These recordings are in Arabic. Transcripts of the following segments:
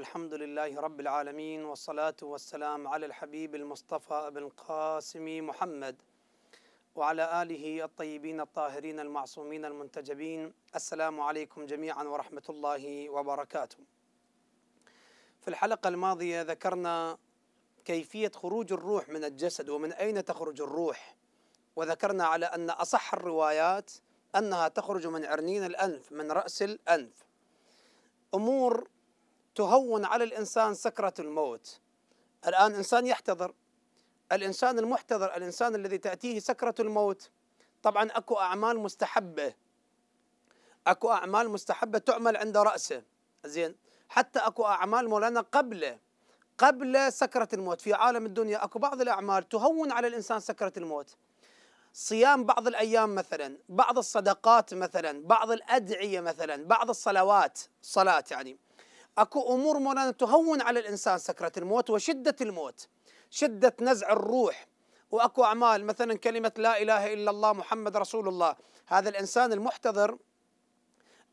والحمد لله رب العالمين والصلاة والسلام على الحبيب المصطفى أبن القاسم محمد وعلى آله الطيبين الطاهرين المعصومين المنتجبين السلام عليكم جميعا ورحمة الله وبركاته في الحلقة الماضية ذكرنا كيفية خروج الروح من الجسد ومن أين تخرج الروح وذكرنا على أن أصح الروايات أنها تخرج من عرنين الأنف من رأس الأنف أمور تهون على الإنسان سكرة الموت الآن إنسان يحتضر الإنسان المحتضر الإنسان الذي تأتيه سكرة الموت طبعا أكو أعمال مستحبة أكو أعمال مستحبة تعمل عند رأسه زين حتى أكو أعمال مولانا قبله قبل سكرة الموت في عالم الدنيا أكو بعض الأعمال تهون على الإنسان سكرة الموت صيام بعض الأيام مثلا بعض الصدقات مثلا بعض الأدعية مثلا بعض الصلوات صلاة يعني اكو امور مولانا تهون على الانسان سكره الموت وشده الموت شده نزع الروح واكو اعمال مثلا كلمه لا اله الا الله محمد رسول الله هذا الانسان المحتضر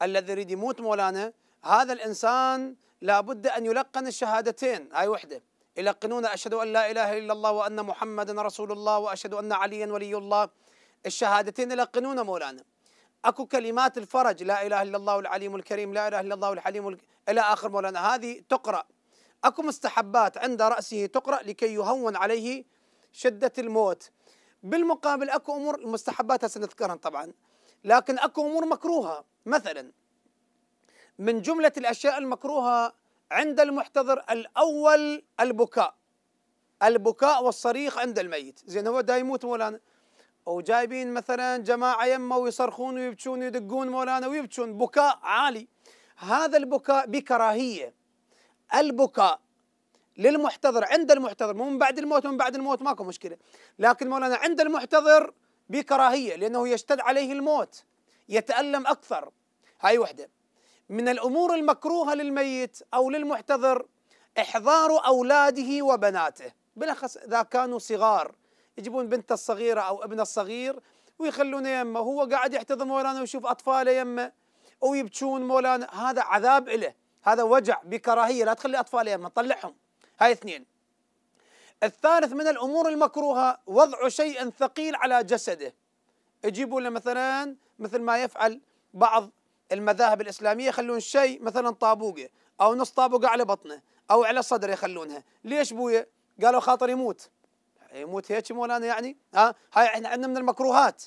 الذي يريد يموت مولانا هذا الانسان لابد ان يلقن الشهادتين هاي وحده يلقنون اشهد ان لا اله الا الله وان محمدا رسول الله واشهد ان عليا ولي الله الشهادتين يلقنون مولانا اكو كلمات الفرج لا اله الا الله العليم الكريم لا اله الا الله الحليم الى اخر مولانا هذه تقرا اكو مستحبات عند راسه تقرا لكي يهون عليه شده الموت بالمقابل اكو امور المستحبات سنذكرها طبعا لكن اكو امور مكروهه مثلا من جمله الاشياء المكروهه عند المحتضر الاول البكاء البكاء والصريخ عند الميت زين هو دا يموت مولانا وجايبين مثلا جماعه يمه ويصرخون ويبكون ويدقون مولانا ويبكون بكاء عالي هذا البكاء بكراهيه البكاء للمحتضر عند المحتضر مو من بعد الموت من بعد الموت ماكو مشكله لكن مولانا عند المحتضر بكراهيه لانه يشتد عليه الموت يتالم اكثر هاي وحده من الامور المكروهه للميت او للمحتضر احضار اولاده وبناته بالاخص اذا كانوا صغار يجيبون بنته الصغيره او ابنه الصغير ويخلونه يمه وهو قاعد يحتضن مولانا ويشوف اطفاله يمه او يبكون مولانا هذا عذاب له هذا وجع بكراهيه لا تخلي اطفاله يمه طلعهم هاي اثنين الثالث من الامور المكروهه وضع شيء ثقيل على جسده يجيبون له مثلا مثل ما يفعل بعض المذاهب الاسلاميه يخلون شيء مثلا طابوقه او نص طابوقه على بطنه او على صدره يخلونها ليش بويه قالوا خاطر يموت يموت إيه، هيك مولانا يعني ها هاي احنا عندنا من المكروهات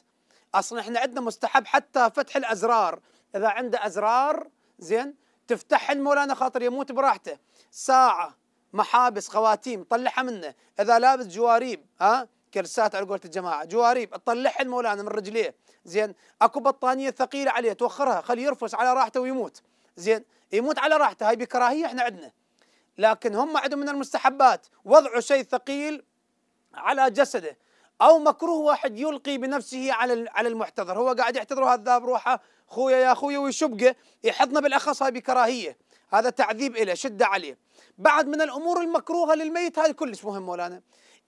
اصلا احنا عندنا مستحب حتى فتح الازرار اذا عنده ازرار زين تفتح مولانا خاطر يموت براحته ساعه محابس خواتيم طلعها منه اذا لابس جواريب ها كرسات على قولة الجماعة جواريب تطلعها مولانا من رجليه زين اكو بطانية ثقيلة عليه توخرها خليه يرفس على راحته ويموت زين يموت على راحته هاي بكراهية احنا عندنا لكن هم عندهم من المستحبات وضعوا شيء ثقيل على جسده او مكروه واحد يلقي بنفسه على على المحتضر هو قاعد يحتضر هذا بروحه روحه خويا يا خويا ويشبقه يحضنه بالاخص هاي بكراهيه هذا تعذيب له شده عليه بعد من الامور المكروهه للميت هاي كلش مهم مولانا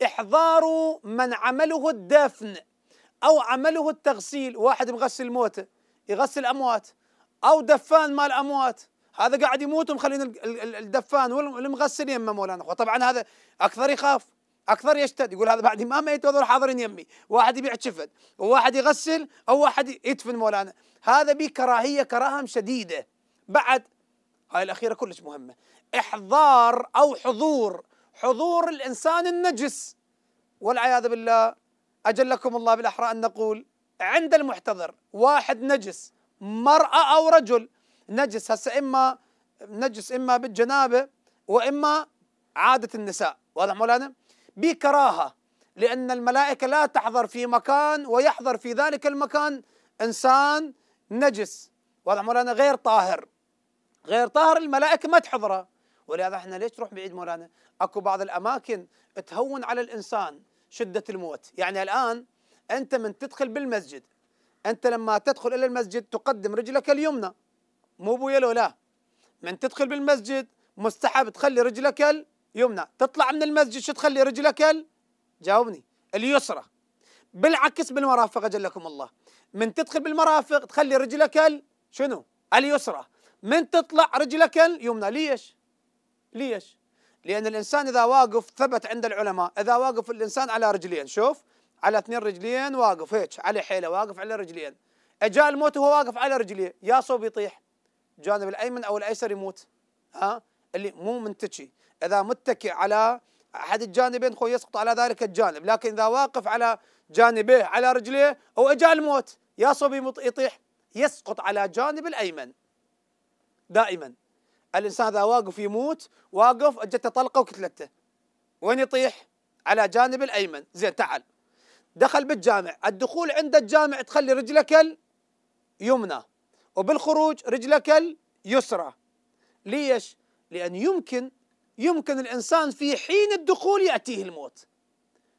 احضار من عمله الدفن او عمله التغسيل واحد مغسل موته يغسل اموات او دفان مال اموات هذا قاعد يموت ومخلين الدفان والمغسل يمه مولانا وطبعا هذا اكثر يخاف اكثر يشتد يقول هذا بعد ما ميت وهذول حاضرين يمي واحد يبيع شفت وواحد يغسل او واحد يدفن مولانا هذا به كراهيه كراهه شديده بعد هاي الاخيره كلش مهمه احضار او حضور حضور الانسان النجس والعياذ بالله اجلكم الله بالاحرى ان نقول عند المحتضر واحد نجس مراه او رجل نجس هسه اما نجس اما بالجنابه واما عاده النساء واضح مولانا بكراهه لان الملائكه لا تحضر في مكان ويحضر في ذلك المكان انسان نجس واضح مولانا غير طاهر غير طاهر الملائكه ما تحضره ولهذا احنا ليش تروح بعيد مولانا؟ اكو بعض الاماكن تهون على الانسان شده الموت، يعني الان انت من تدخل بالمسجد انت لما تدخل الى المسجد تقدم رجلك اليمنى مو بويلو لا من تدخل بالمسجد مستحب تخلي رجلك يمنى تطلع من المسجد شو تخلي رجلك ال جاوبني اليسرى بالعكس بالمرافق اجلكم الله من تدخل بالمرافق تخلي رجلك ال شنو اليسرى من تطلع رجلك اليمنى ليش ليش لأن الإنسان إذا واقف ثبت عند العلماء إذا واقف الإنسان على رجلين شوف على اثنين رجلين واقف هيك على حيله واقف على رجلين اجا الموت وهو واقف على رجليه يا صوب يطيح جانب الايمن او الايسر يموت ها اللي مو منتشي إذا متكئ على أحد الجانبين خو يسقط على ذلك الجانب لكن إذا واقف على جانبيه على رجليه أو أجا الموت يا صبي يطيح يسقط على جانب الأيمن دائما الإنسان إذا واقف يموت واقف أجته طلقة وكتلته وين يطيح على جانب الأيمن زين تعال دخل بالجامع الدخول عند الجامع تخلي رجلك اليمنى وبالخروج رجلك اليسرى ليش؟ لأن يمكن يمكن الإنسان في حين الدخول يأتيه الموت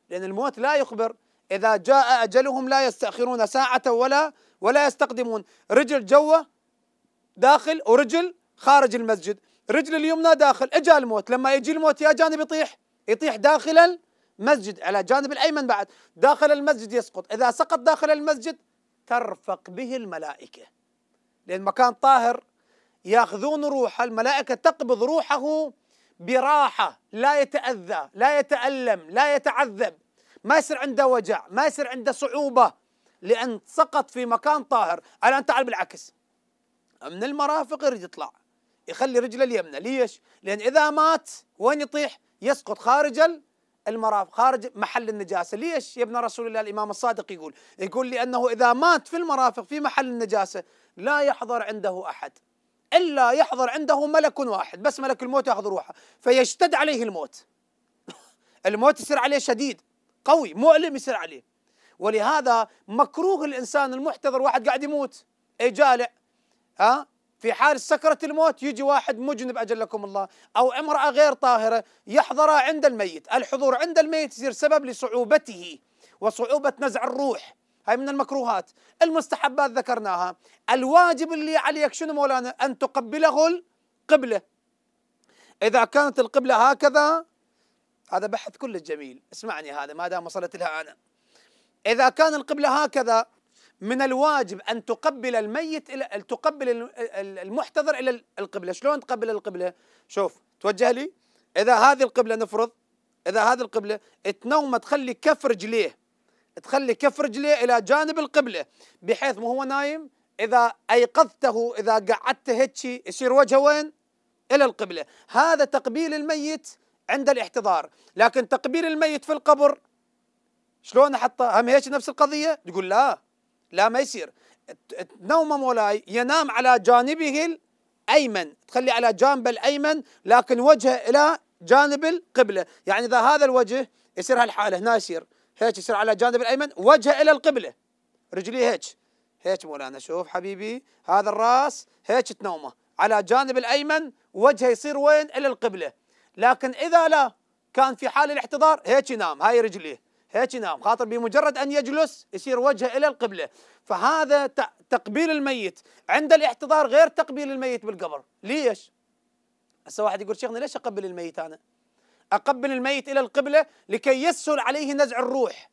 لأن الموت لا يخبر إذا جاء أجلهم لا يستأخرون ساعة ولا ولا يستقدمون رجل جوه داخل ورجل خارج المسجد رجل اليمنى داخل اجى الموت لما يجي الموت يا جانب يطيح يطيح داخل المسجد على جانب الايمن بعد داخل المسجد يسقط اذا سقط داخل المسجد ترفق به الملائكه لان مكان طاهر ياخذون روحه الملائكه تقبض روحه براحه لا يتاذى لا يتالم لا يتعذب ما يصير عنده وجع ما يصير عنده صعوبه لان سقط في مكان طاهر الان تعال بالعكس من المرافق يريد يطلع يخلي رجله اليمنى ليش لان اذا مات وين يطيح يسقط خارج المرافق خارج محل النجاسة ليش يا ابن رسول الله الإمام الصادق يقول يقول لأنه إذا مات في المرافق في محل النجاسة لا يحضر عنده أحد إلا يحضر عنده ملك واحد بس ملك الموت يأخذ روحه فيشتد عليه الموت الموت يصير عليه شديد قوي مؤلم يصير عليه ولهذا مكروه الإنسان المحتضر واحد قاعد يموت أي جالع ها في حال سكرة الموت يجي واحد مجنب أجلكم الله أو امرأة غير طاهرة يحضر عند الميت الحضور عند الميت يصير سبب لصعوبته وصعوبة نزع الروح هاي من المكروهات المستحبات ذكرناها الواجب اللي عليك شنو مولانا أن تقبله القبلة إذا كانت القبلة هكذا هذا بحث كل جميل اسمعني هذا ما دام وصلت لها أنا إذا كان القبلة هكذا من الواجب أن تقبل الميت إلى تقبل المحتضر إلى القبلة شلون تقبل القبلة شوف توجه لي إذا هذه القبلة نفرض إذا هذه القبلة تنومه تخلي كف رجليه تخلي كف رجلي الى جانب القبله بحيث ما هو نايم اذا ايقظته اذا قعدت هيك يصير وجهه وين؟ الى القبله، هذا تقبيل الميت عند الاحتضار، لكن تقبيل الميت في القبر شلون احطه؟ هم هيك نفس القضيه؟ تقول لا لا ما يصير تنوم مولاي ينام على جانبه الايمن، تخلي على جانبه الايمن لكن وجهه الى جانب القبله، يعني اذا هذا الوجه يصير هالحاله هنا يصير هيك يصير على جانب الايمن وجهه الى القبله رجليه هيك هيك مولانا شوف حبيبي هذا الراس هيك تنومه على جانب الايمن وجهه يصير وين الى القبله لكن اذا لا كان في حال الاحتضار هيك ينام هاي رجليه هيك ينام خاطر بمجرد ان يجلس يصير وجهه الى القبله فهذا تقبيل الميت عند الاحتضار غير تقبيل الميت بالقبر ليش هسه واحد يقول شيخنا ليش اقبل الميت انا أقبل الميت إلى القبلة لكي يسهل عليه نزع الروح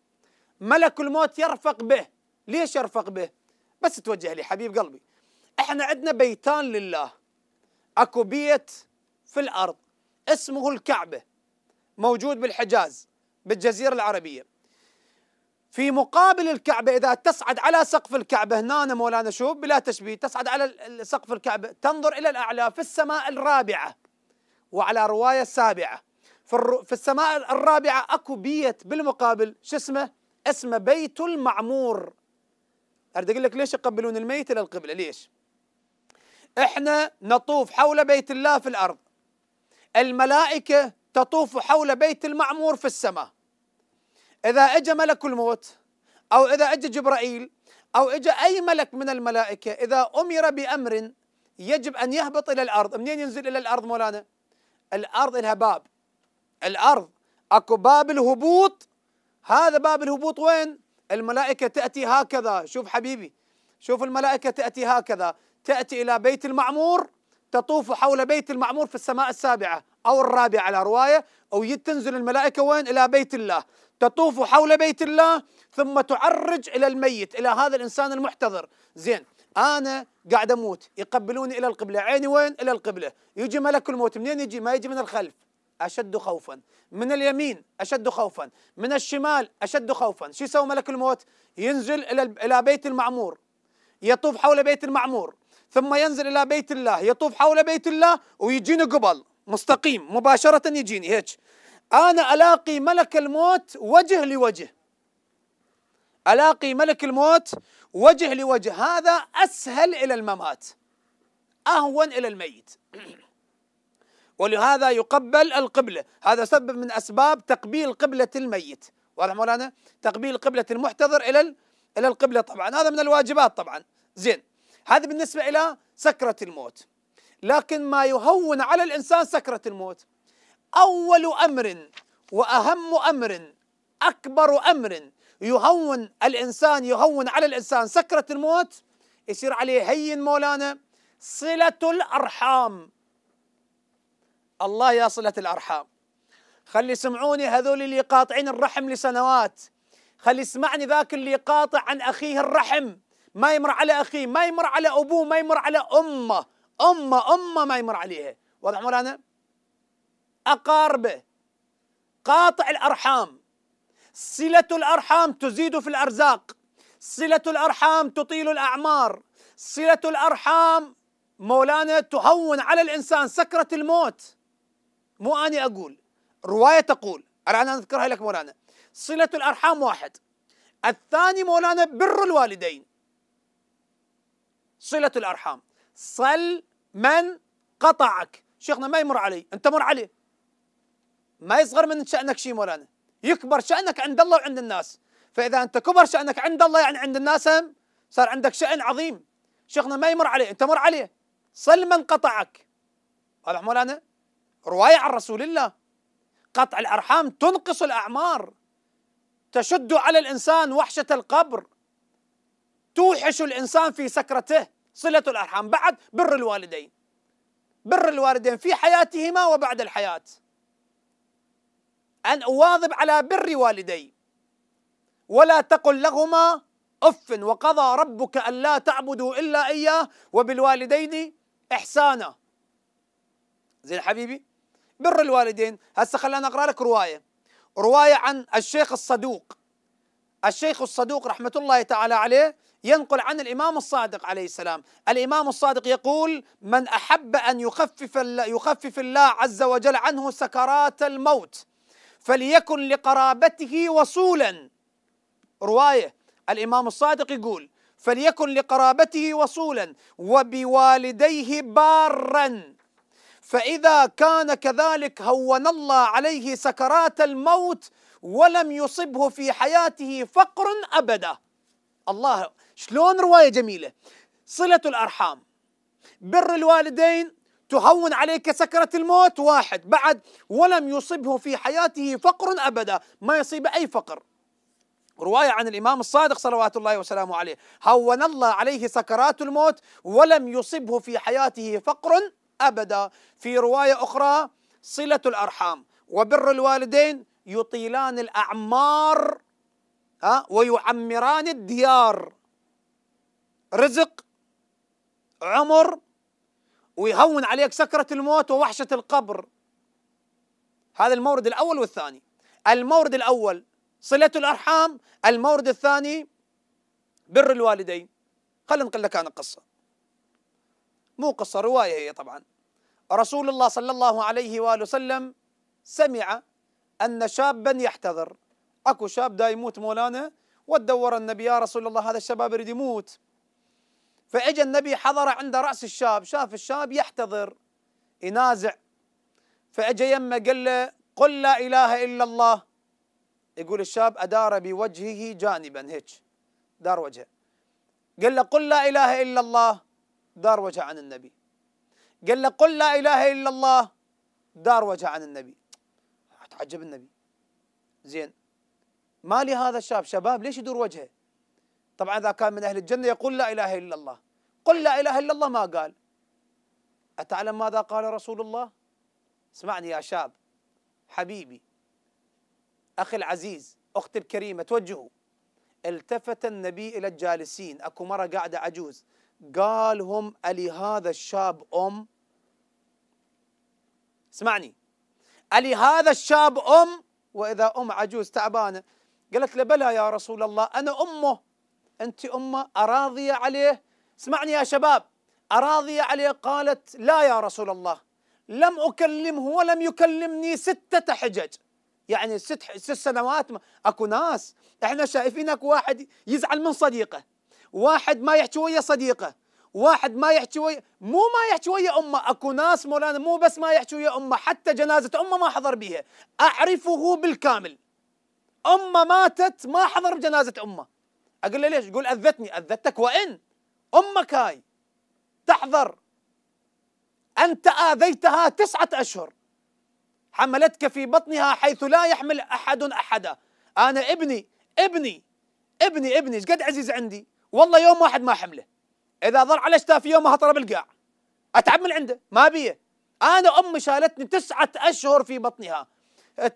ملك الموت يرفق به ليش يرفق به بس توجه لي حبيب قلبي احنا عندنا بيتان لله اكو بيت في الارض اسمه الكعبه موجود بالحجاز بالجزيره العربيه في مقابل الكعبه اذا تصعد على سقف الكعبه هنا مولانا شوف بلا تشبيه تصعد على سقف الكعبه تنظر الى الاعلى في السماء الرابعه وعلى روايه سابعه في, في السماء الرابعة أكو بيت بالمقابل شو اسمه اسمه بيت المعمور أريد أقول لك ليش يقبلون الميت إلى القبلة ليش إحنا نطوف حول بيت الله في الأرض الملائكة تطوف حول بيت المعمور في السماء إذا أجى ملك الموت أو إذا أجى جبرائيل أو إجا أي ملك من الملائكة إذا أمر بأمر يجب أن يهبط إلى الأرض منين ينزل إلى الأرض مولانا الأرض لها باب الأرض أكو باب الهبوط هذا باب الهبوط وين الملائكة تأتي هكذا شوف حبيبي شوف الملائكة تأتي هكذا تأتي إلى بيت المعمور تطوف حول بيت المعمور في السماء السابعة أو الرابعة على رواية أو تنزل الملائكة وين إلى بيت الله تطوف حول بيت الله ثم تعرج إلى الميت إلى هذا الإنسان المحتضر زين أنا قاعد أموت يقبلوني إلى القبلة عيني وين إلى القبلة يجي ملك الموت منين يجي ما يجي من الخلف أشد خوفا من اليمين أشد خوفا من الشمال أشد خوفا شو يسوي ملك الموت ينزل إلى بيت المعمور يطوف حول بيت المعمور ثم ينزل إلى بيت الله يطوف حول بيت الله ويجيني قبل مستقيم مباشرة يجيني هيك أنا ألاقي ملك الموت وجه لوجه ألاقي ملك الموت وجه لوجه هذا أسهل إلى الممات أهون إلى الميت ولهذا يقبل القبلة هذا سبب من أسباب تقبيل قبلة الميت واضح مولانا تقبيل قبلة المحتضر إلى إلى القبلة طبعا هذا من الواجبات طبعا زين هذا بالنسبة إلى سكرة الموت لكن ما يهون على الإنسان سكرة الموت أول أمر وأهم أمر أكبر أمر يهون الإنسان يهون على الإنسان سكرة الموت يصير عليه هين مولانا صلة الأرحام الله يا صلة الأرحام خلي سمعوني هذول اللي قاطعين الرحم لسنوات خلي سمعني ذاك اللي قاطع عن أخيه الرحم ما يمر على أخيه ما يمر على أبوه ما يمر على أمه أمه أمه ما يمر عليها واضح مولانا أقاربه قاطع الأرحام صلة الأرحام تزيد في الأرزاق صلة الأرحام تطيل الأعمار صلة الأرحام مولانا تهون على الإنسان سكرة الموت مو أنا أقول رواية تقول أنا أذكرها لك مولانا صلة الأرحام واحد الثاني مولانا بر الوالدين صلة الأرحام صل من قطعك شيخنا ما يمر علي أنت مر عليه ما يصغر من شأنك شيء مولانا يكبر شأنك عند الله وعند الناس فإذا أنت كبر شأنك عند الله يعني عند الناس هم صار عندك شأن عظيم شيخنا ما يمر عليه أنت مر عليه صل من قطعك هذا مولانا رواية عن رسول الله قطع الأرحام تنقص الأعمار تشد على الإنسان وحشة القبر توحش الإنسان في سكرته صلة الأرحام بعد بر الوالدين بر الوالدين في حياتهما وبعد الحياة أن أواظب على بر والدي ولا تقل لهما أف وقضى ربك ألا تعبدوا إلا إياه وبالوالدين إحسانا زين حبيبي بر الوالدين هسه خلينا اقرا لك روايه روايه عن الشيخ الصدوق الشيخ الصدوق رحمه الله تعالى عليه ينقل عن الامام الصادق عليه السلام الامام الصادق يقول من احب ان يخفف يخفف الله عز وجل عنه سكرات الموت فليكن لقرابته وصولا روايه الامام الصادق يقول فليكن لقرابته وصولا وبوالديه بارا فإذا كان كذلك هون الله عليه سكرات الموت ولم يصبه في حياته فقر أبدا الله شلون رواية جميلة صلة الأرحام بر الوالدين تهون عليك سكرة الموت واحد بعد ولم يصبه في حياته فقر أبدا ما يصيب أي فقر رواية عن الإمام الصادق صلوات الله وسلامه عليه هون الله عليه سكرات الموت ولم يصبه في حياته فقر أبدا في رواية أخرى صلة الأرحام وبر الوالدين يطيلان الأعمار ها ويعمران الديار رزق عمر ويهون عليك سكرة الموت ووحشة القبر هذا المورد الأول والثاني المورد الأول صلة الأرحام المورد الثاني بر الوالدين خلينا نقل لك أنا قصة مو قصة رواية هي طبعا رسول الله صلى الله عليه وآله وسلم سمع أن شابا يحتضر أكو شاب دا يموت مولانا وتدور النبي يا رسول الله هذا الشباب يريد يموت فإجا النبي حضر عند رأس الشاب شاف الشاب يحتضر ينازع فإجا يمه قال له قل لا إله إلا الله يقول الشاب أدار بوجهه جانبا هيك دار وجهه قال له قل لا إله إلا الله دار وجع عن النبي قال له قل لا إله إلا الله دار وجع عن النبي تعجب النبي زين ما لي هذا الشاب شباب ليش يدور وجهه طبعا إذا كان من أهل الجنة يقول لا إله إلا الله قل لا إله إلا الله ما قال أتعلم ماذا قال رسول الله اسمعني يا شاب حبيبي أخي العزيز أختي الكريمة توجهوا التفت النبي إلى الجالسين أكو مرة قاعدة عجوز قالهم ألي هذا الشاب أم اسمعني ألي هذا الشاب أم وإذا أم عجوز تعبانة قالت له بلى يا رسول الله أنا أمه أنت أمه أراضية عليه اسمعني يا شباب أراضية عليه قالت لا يا رسول الله لم أكلمه ولم يكلمني ستة حجج يعني ست ست سنوات اكو ناس احنا شايفينك واحد يزعل من صديقه واحد ما يحكي ويا صديقه واحد ما يحكي ويا مو ما يحكي ويا امه اكو ناس مولانا مو بس ما يحكي ويا امه حتى جنازه امه ما حضر بيها اعرفه بالكامل امه ماتت ما حضر بجنازه امه اقول له ليش يقول اذتني اذتك وان امك هاي تحضر انت اذيتها تسعه اشهر حملتك في بطنها حيث لا يحمل احد احدا انا ابني ابني ابني ابني ايش قد عزيز عندي والله يوم واحد ما حمله اذا ضر على شتاف يوم ما هطره بالقاع اتعب من عنده ما بيه انا امي شالتني تسعه اشهر في بطنها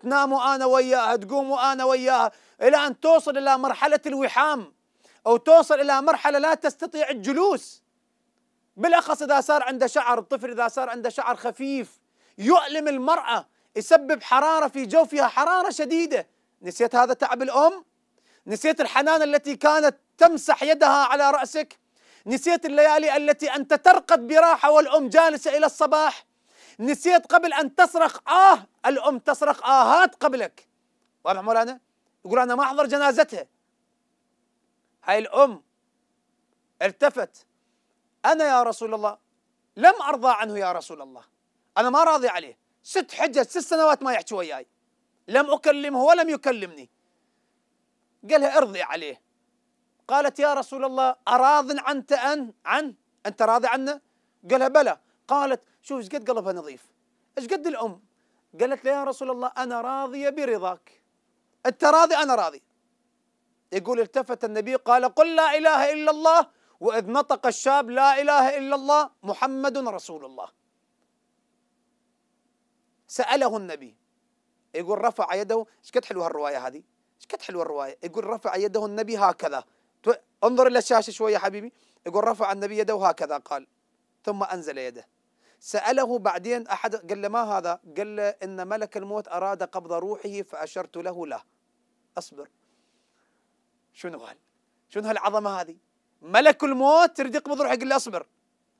تنام وانا وياها تقوم وانا وياها الى ان توصل الى مرحله الوحام او توصل الى مرحله لا تستطيع الجلوس بالاخص اذا صار عنده شعر الطفل اذا صار عنده شعر خفيف يؤلم المراه يسبب حراره في جوفها حراره شديده نسيت هذا تعب الام نسيت الحنان التي كانت تمسح يدها على رأسك نسيت الليالي التي أنت ترقد براحة والأم جالسة إلى الصباح نسيت قبل أن تصرخ آه الأم تصرخ آهات قبلك واضح مولانا يقول أنا ما أحضر جنازتها هاي الأم التفت أنا يا رسول الله لم أرضى عنه يا رسول الله أنا ما راضي عليه ست حجج ست سنوات ما يحكي وياي لم أكلمه ولم يكلمني قال لها ارضي عليه قالت يا رسول الله أراض عنت أن عن أنت راضي عنه قالها بلى قالت شوف ايش قد قلبها نظيف ايش قد الأم قالت له يا رسول الله أنا راضية برضاك أنت راضي أنا راضي يقول التفت النبي قال قل لا إله إلا الله وإذ نطق الشاب لا إله إلا الله محمد رسول الله سأله النبي يقول رفع يده ايش قد حلوه الرواية هذه ايش قد حلوه الرواية يقول رفع يده النبي هكذا انظر إلى الشاشة شوية حبيبي يقول رفع النبي يده هكذا قال ثم أنزل يده سأله بعدين أحد قال له ما هذا قال له إن ملك الموت أراد قبض روحه فأشرت له لا أصبر شنو قال شنو هالعظمة هذه ملك الموت تريد يقبض روحه قال له أصبر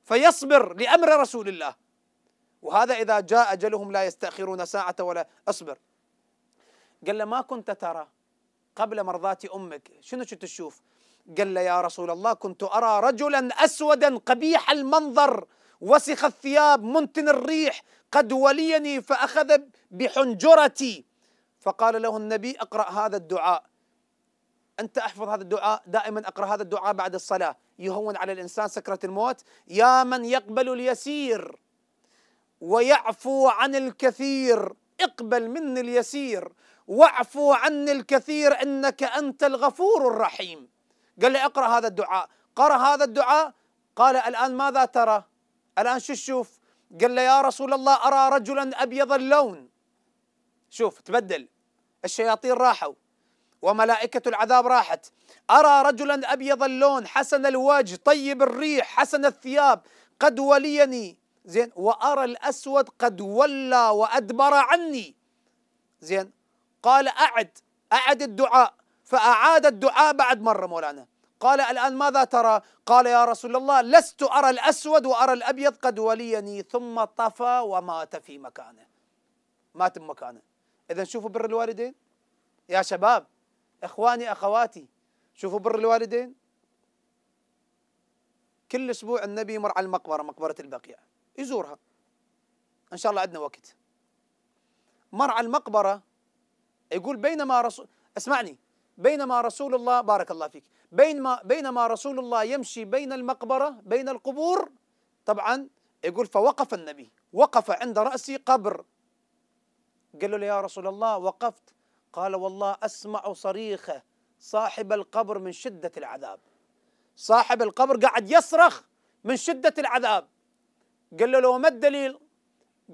فيصبر لأمر رسول الله وهذا إذا جاء أجلهم لا يستأخرون ساعة ولا أصبر قال له ما كنت ترى قبل مرضاة أمك شنو كنت تشوف قال يا رسول الله كنت أرى رجلا أسودا قبيح المنظر وسخ الثياب منتن الريح قد وليني فأخذ بحنجرتي فقال له النبي اقرأ هذا الدعاء أنت أحفظ هذا الدعاء دائما أقرأ هذا الدعاء بعد الصلاة يهون على الإنسان سكرة الموت يا من يقبل اليسير ويعفو عن الكثير اقبل مني اليسير واعفو عني الكثير إنك أنت الغفور الرحيم قال لي اقرأ هذا الدعاء قرأ هذا الدعاء قال الآن ماذا ترى الآن شو تشوف قال له يا رسول الله أرى رجلا أبيض اللون شوف تبدل الشياطين راحوا وملائكة العذاب راحت أرى رجلا أبيض اللون حسن الوجه طيب الريح حسن الثياب قد وليني زين وأرى الأسود قد ولى وأدبر عني زين قال أعد أعد الدعاء فأعاد الدعاء بعد مرة مولانا قال الآن ماذا ترى قال يا رسول الله لست أرى الأسود وأرى الأبيض قد وليني ثم طفى ومات في مكانه مات بمكانه إذا شوفوا بر الوالدين يا شباب إخواني أخواتي شوفوا بر الوالدين كل أسبوع النبي يمر على المقبرة مقبرة البقيع يزورها إن شاء الله عندنا وقت مر على المقبرة يقول بينما رسول اسمعني بينما رسول الله بارك الله فيك بينما بينما رسول الله يمشي بين المقبرة بين القبور طبعا يقول فوقف النبي وقف عند رأسي قبر قال له يا رسول الله وقفت قال والله أسمع صريخه صاحب القبر من شدة العذاب صاحب القبر قاعد يصرخ من شدة العذاب قال له ما الدليل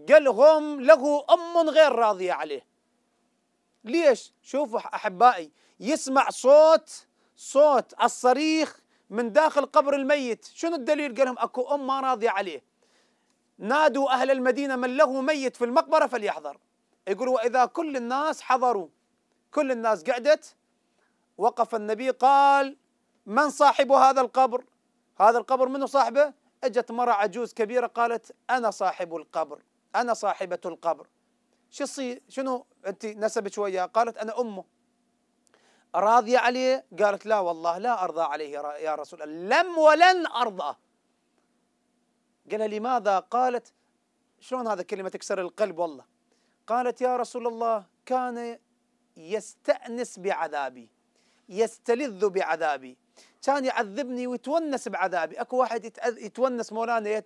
قال هم له أم غير راضية عليه ليش شوفوا احبائي يسمع صوت صوت الصريخ من داخل قبر الميت شنو الدليل قال لهم اكو ام ما راضيه عليه نادوا اهل المدينه من له ميت في المقبره فليحضر يقول واذا كل الناس حضروا كل الناس قعدت وقف النبي قال من صاحب هذا القبر هذا القبر منو صاحبه اجت مرة عجوز كبيرة قالت أنا صاحب القبر أنا صاحبة القبر شو يصير شنو انت نسبك وياه قالت انا امه راضيه عليه قالت لا والله لا ارضى عليه يا رسول الله لم ولن ارضى قال لماذا قالت شلون هذا كلمه تكسر القلب والله قالت يا رسول الله كان يستانس بعذابي يستلذ بعذابي كان يعذبني ويتونس بعذابي اكو واحد يتونس مولانا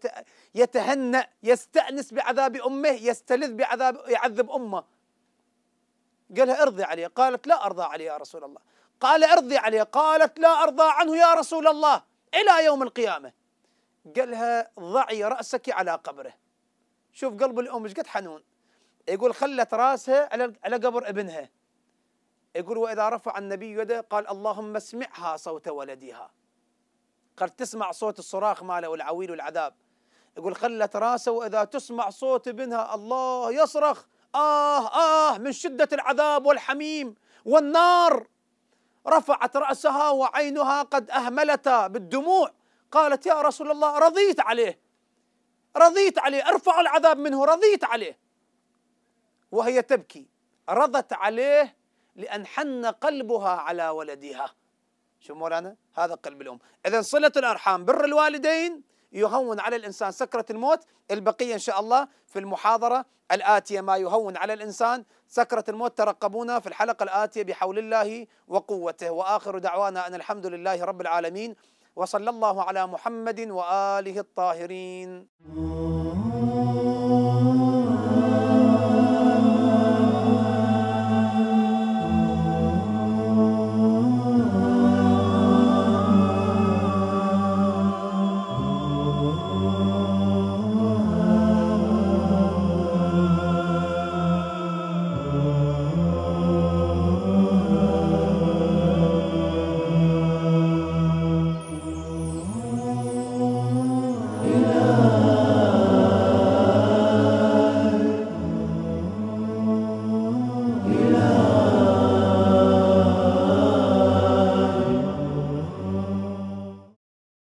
يتهنأ يستأنس بعذاب امه يستلذ بعذاب يعذب امه قالها ارضي عليه قالت لا ارضى عليه يا رسول الله قال ارضي عليه قالت لا ارضى عنه يا رسول الله الى يوم القيامه قالها ضعي راسك على قبره شوف قلب الام ايش قد حنون يقول خلت راسها على على قبر ابنها يقول وإذا رفع النبي يده قال اللهم اسمعها صوت ولدها قال تسمع صوت الصراخ ماله والعويل والعذاب يقول خلت راسه وإذا تسمع صوت ابنها الله يصرخ آه آه من شدة العذاب والحميم والنار رفعت رأسها وعينها قد أهملتا بالدموع قالت يا رسول الله رضيت عليه رضيت عليه ارفع العذاب منه رضيت عليه وهي تبكي رضت عليه لأن حن قلبها على ولدها شو مولانا هذا قلب الأم إذا صلة الأرحام بر الوالدين يهون على الإنسان سكرة الموت البقية إن شاء الله في المحاضرة الآتية ما يهون على الإنسان سكرة الموت ترقبونا في الحلقة الآتية بحول الله وقوته وآخر دعوانا أن الحمد لله رب العالمين وصلى الله على محمد وآله الطاهرين